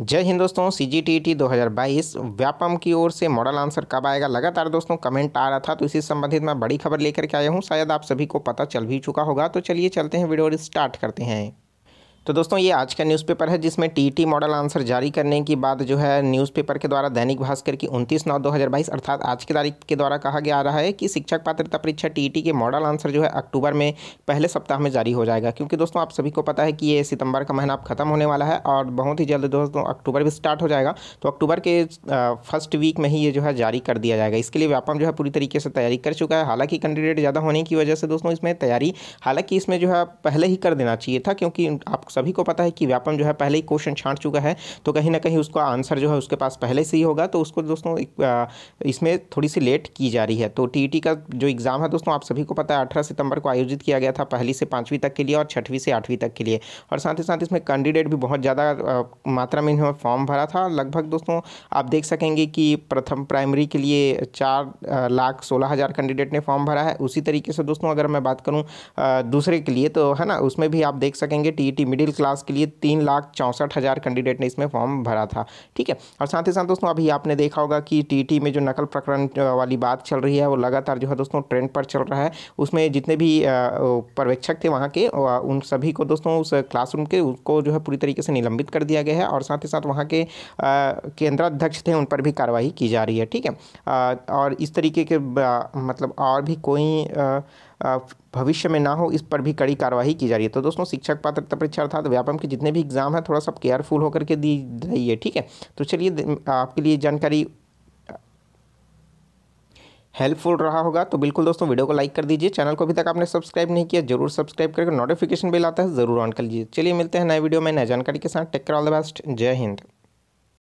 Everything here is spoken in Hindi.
जय हिंद दोस्तों सी जी टी टी दो व्यापम की ओर से मॉडल आंसर कब आएगा लगातार दोस्तों कमेंट आ रहा था तो इसी संबंधित मैं बड़ी खबर लेकर के आया हूँ शायद आप सभी को पता चल भी चुका होगा तो चलिए चलते हैं वीडियो स्टार्ट करते हैं तो दोस्तों ये आज का न्यूज़पेपर है जिसमें टीटी मॉडल आंसर जारी करने की बात जो है न्यूज़पेपर के द्वारा दैनिक भास्कर की 29 नौ 2022 अर्थात आज की तारीख के द्वारा कहा गया आ रहा है कि शिक्षक पात्रता परीक्षा टीटी के मॉडल आंसर जो है अक्टूबर में पहले सप्ताह में जारी हो जाएगा क्योंकि दोस्तों आप सभी को पता है कि ये सितंबर का महीना अब खत्म होने वाला है और बहुत ही जल्द दोस्तों अक्टूबर भी स्टार्ट हो जाएगा तो अक्टूबर के फर्स्ट वीक में ही ये जो है जारी कर दिया जाएगा इसके लिए व्यापम जो है पूरी तरीके से तैयारी कर चुका है हालांकि कैंडिडेट ज़्यादा होने की वजह से दोस्तों इसमें तैयारी हालांकि इसमें जो है पहले ही कर देना चाहिए था क्योंकि आप सभी को पता है कि व्यापम जो है पहले ही क्वेश्चन छाट चुका है तो कहीं ना कहीं उसका आंसर जो है उसके पास पहले से ही होगा तो उसको दोस्तों इसमें थोड़ी सी लेट की जा रही है तो टी का जो एग्ज़ाम है दोस्तों आप सभी को पता है अठारह सितंबर को आयोजित किया गया था पहली से पाँचवीं तक के लिए और छठवीं से आठवीं तक के लिए और साथ ही साथ इसमें कैंडिडेट भी बहुत ज़्यादा मात्रा में इन्होंने फॉर्म भरा था लगभग दोस्तों आप देख सकेंगे कि प्रथम प्राइमरी के लिए चार लाख सोलह हज़ार कैंडिडेट ने फॉर्म भरा है उसी तरीके से दोस्तों अगर मैं बात करूँ दूसरे के लिए तो है ना उसमें भी आप देख सकेंगे टी ई मिडिल क्लास के लिए तीन लाख चौंसठ हज़ार कैंडिडेट ने इसमें फॉर्म भरा था ठीक है और साथ ही साथ दोस्तों अभी आपने देखा होगा कि टीटी में जो नकल प्रकरण वाली बात चल रही है वो लगातार जो है दोस्तों ट्रेंड पर चल रहा है उसमें जितने भी पर्यवेक्षक थे वहाँ के उन सभी को दोस्तों उस क्लासरूम के उसको जो है पूरी तरीके से निलंबित कर दिया गया है और साथ ही साथ वहाँ के केंद्राध्यक्ष थे उन पर भी कार्रवाई की जा रही है ठीक है और इस तरीके के मतलब और भी कोई भविष्य में ना हो इस पर भी कड़ी कार्रवाई की जा रही है तो दोस्तों शिक्षक पात्रता परीक्षा अर्थात व्यापम के जितने भी एग्जाम हैं थोड़ा सा केयरफुल होकर के दी रही है ठीक है तो चलिए आपके लिए जानकारी हेल्पफुल रहा होगा तो बिल्कुल दोस्तों वीडियो को लाइक कर दीजिए चैनल को अभी तक आपने सब्सक्राइब नहीं किया जरूर सब्सक्राइब करके नोटिफिकेशन बिल आता है जरूर ऑन कर लीजिए चलिए मिलते हैं नए वीडियो में नए जानकारी के साथ टेक ऑल द बेस्ट जय हिंद